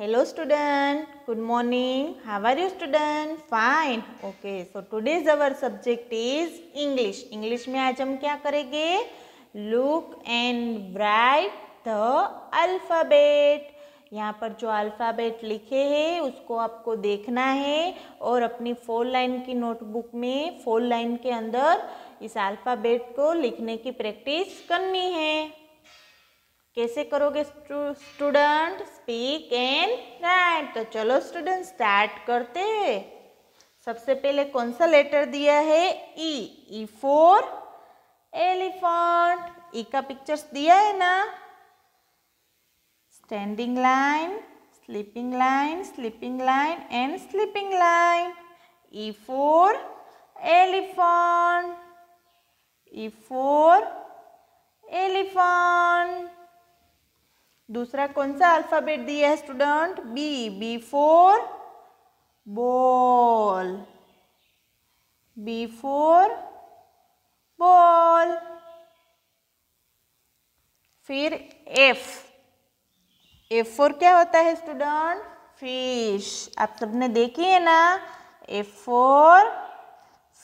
Hello student, good morning. How are you student? Fine. Okay, so today's our subject is English. English में आज हम क्या करेंगे Look and write the alphabet. यहाँ पर जो अल्फ़ाबेट लिखे हैं उसको आपको देखना है और अपनी फोर लाइन की नोटबुक में फोर लाइन के अंदर इस अल्फ़ाबेट को लिखने की प्रैक्टिस करनी है कैसे करोगे स्टूडेंट स्पीक एंड राइट तो चलो स्टूडेंट स्टार्ट करते सबसे पहले कौन सा लेटर दिया है ई ई फोर एलिफेंट ई का पिक्चर्स दिया है ना standing line sleeping line sleeping line and sleeping line E for elephant E for elephant दूसरा कौन सा अल्फ़ाबेट दिया है student B B for ball B for ball फिर एफ एफ फोर क्या होता है स्टूडेंट फिश आप सबने देखी है ना F for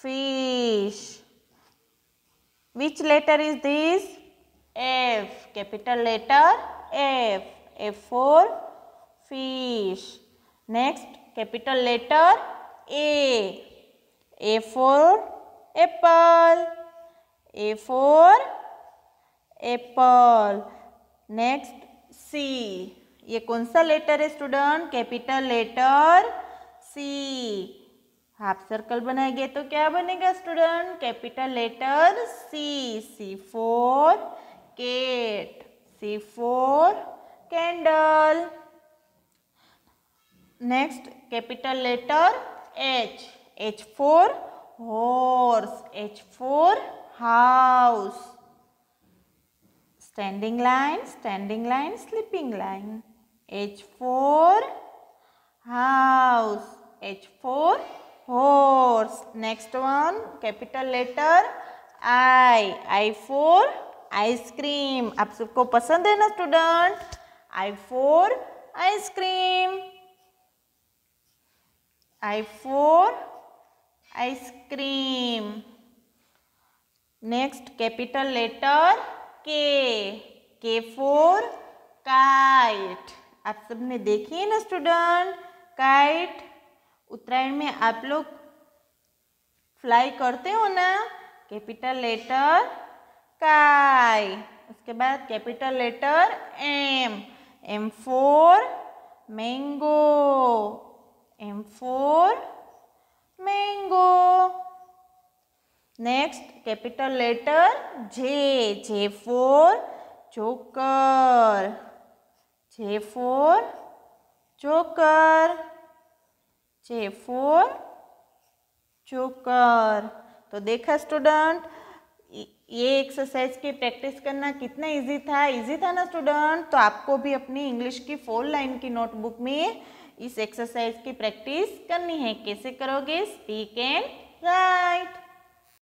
fish which letter is this F capital letter F. F for fish. Next, capital letter A. A for apple. A for apple. Next, C. ये कौन सा लेटर है student capital letter C half circle बनाएंगे तो क्या बनेगा student capital letter C C for cat C four candle. Next capital letter H. H four horse. H four house. Standing line, standing line, sleeping line. H four house. H four horse. Next one, capital letter I. I four. Ice cream आप सबको पसंद है ना student I for ice cream I for ice cream next capital letter K K four kite आप सबने देखी है ना स्टूडेंट काइट उत्तरायण में आप लोग फ्लाई करते हो ना कैपिटल लेटर स्काई उसके बाद capital letter M M for mango M for mango next capital letter J J for joker J for joker J for joker तो देखा स्टूडेंट ये एक्सरसाइज की प्रैक्टिस करना कितना इजी था इजी था ना स्टूडेंट तो आपको भी अपनी इंग्लिश की फोर लाइन की नोटबुक में इस एक्सरसाइज की प्रैक्टिस करनी है कैसे करोगे स्पीक एंड राइट